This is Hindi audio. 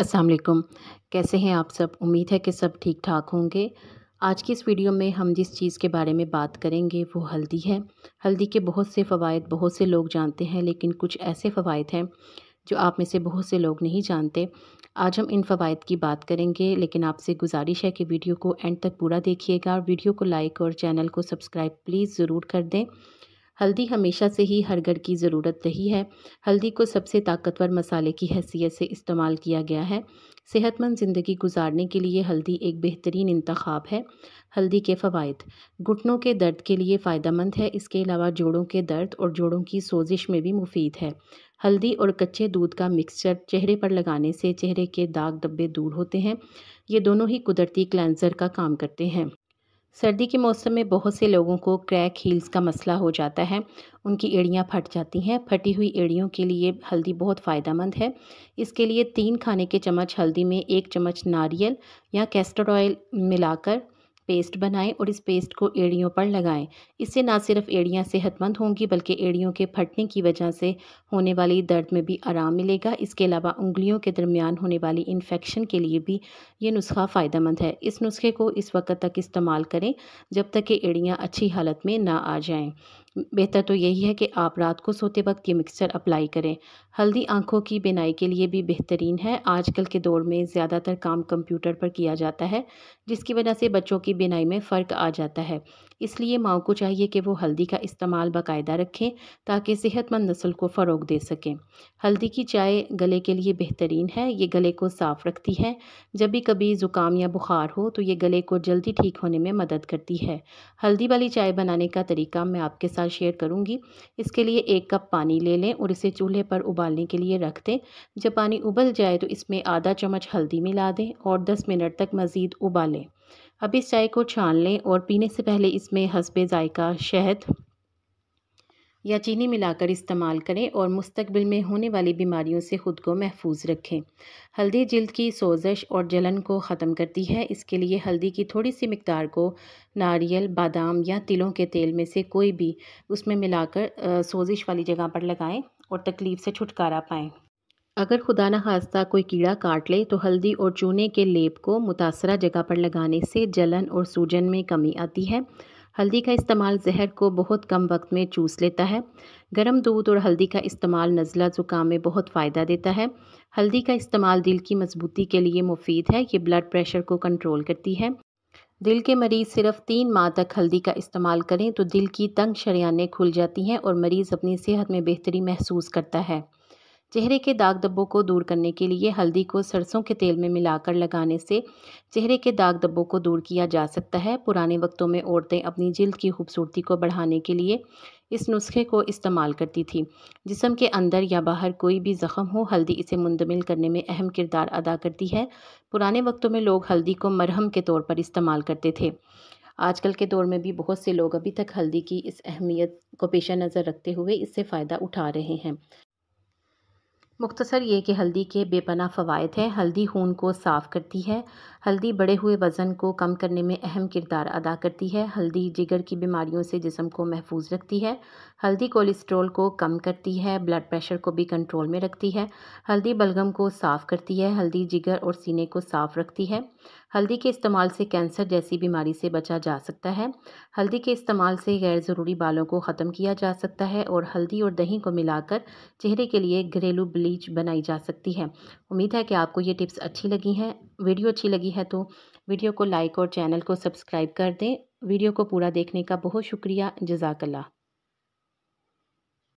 अस्सलाम वालेकुम कैसे हैं आप सब उम्मीद है कि सब ठीक ठाक होंगे आज की इस वीडियो में हम जिस चीज़ के बारे में बात करेंगे वो हल्दी है हल्दी के बहुत से फ़वाद बहुत से लोग जानते हैं लेकिन कुछ ऐसे फ़वाद हैं जो आप में से बहुत से लोग नहीं जानते आज हम इन फ़वाद की बात करेंगे लेकिन आपसे गुजारिश है कि वीडियो को एंड तक पूरा देखिएगा वीडियो को लाइक और चैनल को सब्सक्राइब प्लीज़ ज़रूर कर दें हल्दी हमेशा से ही हर घर की ज़रूरत रही है हल्दी को सबसे ताकतवर मसाले की हैसियत से इस्तेमाल किया गया है सेहतमंद ज़िंदगी गुजारने के लिए हल्दी एक बेहतरीन इंतखब है हल्दी के फ़वाद घुटनों के दर्द के लिए फ़ायदा है इसके अलावा जोड़ों के दर्द और जोड़ों की सोजिश में भी मुफीद है हल्दी और कच्चे दूध का मिक्सचर चेहरे पर लगाने से चेहरे के दाग धब्बे दूर होते हैं ये दोनों ही कुदरती क्लेंजर का काम करते हैं सर्दी के मौसम में बहुत से लोगों को क्रैक हील्स का मसला हो जाता है उनकी एड़ियाँ फट जाती हैं फटी हुई एड़ियों के लिए हल्दी बहुत फ़ायदेमंद है इसके लिए तीन खाने के चम्मच हल्दी में एक चम्मच नारियल या कैस्टर ऑयल मिलाकर पेस्ट बनाएं और इस पेस्ट को एड़ियों पर लगाएं इससे ना सिर्फ एड़ियाँ सेहतमंद होंगी बल्कि एड़ियों के फटने की वजह से होने वाली दर्द में भी आराम मिलेगा इसके अलावा उंगलियों के दरमियान होने वाली इन्फेक्शन के लिए भी ये नुस्खा फ़ायदेमंद है इस नुस्खे को इस वक्त तक इस्तेमाल करें जब तक कि एड़ियाँ अच्छी हालत में ना आ जाएँ बेहतर तो यही है कि आप रात को सोते वक्त ये मिक्सचर अप्लाई करें हल्दी आंखों की बिनाई के लिए भी बेहतरीन है आजकल के दौर में ज़्यादातर काम कंप्यूटर पर किया जाता है जिसकी वजह से बच्चों की बिनाई में फ़र्क आ जाता है इसलिए माओ को चाहिए कि वो हल्दी का इस्तेमाल बाकायदा रखें ताकि सेहतमंद नस्ल को फ़रोग दे सकें हल्दी की चाय गले के लिए बेहतरीन है ये गले को साफ़ रखती है जब भी कभी ज़ुकाम या बुखार हो तो ये गले को जल्दी ठीक होने में मदद करती है हल्दी वाली चाय बनाने का तरीका मैं आपके साथ साथ शेयर करूँगी इसके लिए एक कप पानी ले लें और इसे चूल्हे पर उबालने के लिए रख दें जब पानी उबल जाए तो इसमें आधा चम्मच हल्दी मिला दें और दस मिनट तक मज़ीद उबालें अब इस चाय को छान लें और पीने से पहले इसमें हसबे ज़ायका शहद या चीनी मिलाकर इस्तेमाल करें और मुस्तबिल में होने वाली बीमारियों से ख़ुद को महफूज रखें हल्दी जल्द की सोजश और जलन को ख़त्म करती है इसके लिए हल्दी की थोड़ी सी मकदार को नारियल बादाम या तिलों के तेल में से कोई भी उसमें मिलाकर सोजिश वाली जगह पर लगाएं और तकलीफ़ से छुटकारा पाएँ अगर खुदा न कोई कीड़ा काट ले तो हल्दी और चूने के लेप को मुतासरा जगह पर लगाने से जलन और सूजन में कमी आती है हल्दी का इस्तेमाल जहर को बहुत कम वक्त में चूस लेता है गर्म दूध और हल्दी का इस्तेमाल नज़ला ज़ुकाम में बहुत फ़ायदा देता है हल्दी का इस्तेमाल दिल की मजबूती के लिए मुफीद है ये ब्लड प्रेशर को कंट्रोल करती है दिल के मरीज़ सिर्फ तीन माह तक हल्दी का इस्तेमाल करें तो दिल की तंग शरियाने खुल जाती हैं और मरीज़ अपनी सेहत में बेहतरी महसूस करता है चेहरे के दाग धब्बों को दूर करने के लिए हल्दी को सरसों के तेल में मिलाकर लगाने से चेहरे के दाग धब्बों को दूर किया जा सकता है पुराने वक्तों में औरतें अपनी जल्द की खूबसूरती को बढ़ाने के लिए इस नुस्खे को इस्तेमाल करती थी जिसम के अंदर या बाहर कोई भी ज़ख़म हो हल्दी इसे मुंदमिल करने में अहम किरदार अदा करती है पुराने वक्तों में लोग हल्दी को मरहम के तौर पर इस्तेमाल करते थे आजकल के दौर में भी बहुत से लोग अभी तक हल्दी की इस अहमियत को पेशा नज़र रखते हुए इससे फ़ायदा उठा रहे हैं मुख्तसर ये कि हल्दी के बेपना फ़वाद हैं हल्दी खून को साफ़ करती है हल्दी बढ़े हुए वज़न को कम करने में अहम किरदार अदा करती है हल्दी जिगर की बीमारियों से जिसम को महफूज रखती है हल्दी कोलेस्ट्रॉल को कम करती है ब्लड प्रेशर को भी कंट्रोल में रखती है हल्दी बलगम को साफ़ करती है हल्दी जिगर और सीने को साफ़ रखती है हल्दी के इस्तेमाल से कैंसर जैसी बीमारी से बचा जा सकता है हल्दी के इस्तेमाल से गैर ज़रूरी बालों को ख़त्म किया जा सकता है और हल्दी और दही को मिलाकर चेहरे के लिए घरेलू ब्लीच बनाई जा सकती है उम्मीद है कि आपको ये टिप्स अच्छी लगी हैं वीडियो अच्छी लगी है तो वीडियो को लाइक और चैनल को सब्सक्राइब कर दें वीडियो को पूरा देखने का बहुत शुक्रिया जजाकल्ला